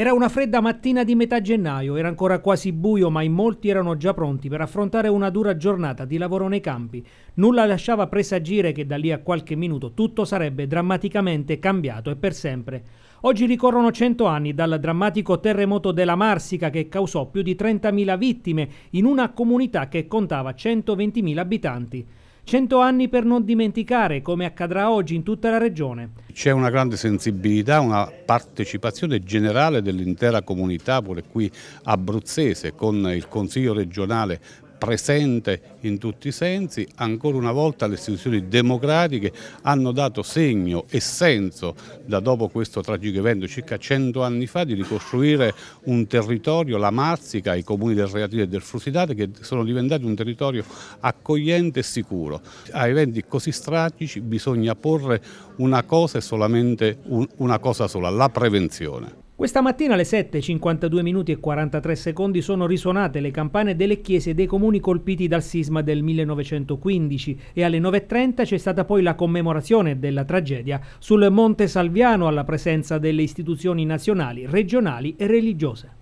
Era una fredda mattina di metà gennaio, era ancora quasi buio ma in molti erano già pronti per affrontare una dura giornata di lavoro nei campi. Nulla lasciava presagire che da lì a qualche minuto tutto sarebbe drammaticamente cambiato e per sempre. Oggi ricorrono 100 anni dal drammatico terremoto della Marsica che causò più di 30.000 vittime in una comunità che contava 120.000 abitanti. Cento anni per non dimenticare come accadrà oggi in tutta la regione. C'è una grande sensibilità, una partecipazione generale dell'intera comunità, pure qui abruzzese, con il Consiglio regionale presente in tutti i sensi, ancora una volta le istituzioni democratiche hanno dato segno e senso da dopo questo tragico evento circa 100 anni fa di ricostruire un territorio, la Marsica, i comuni del Reatino e del Frusitate che sono diventati un territorio accogliente e sicuro. A eventi così strategici bisogna porre una cosa e solamente una cosa sola, la prevenzione. Questa mattina alle 7:52 minuti e 43 secondi sono risuonate le campane delle chiese dei comuni colpiti dal sisma del 1915 e alle 9:30 c'è stata poi la commemorazione della tragedia sul Monte Salviano alla presenza delle istituzioni nazionali, regionali e religiose.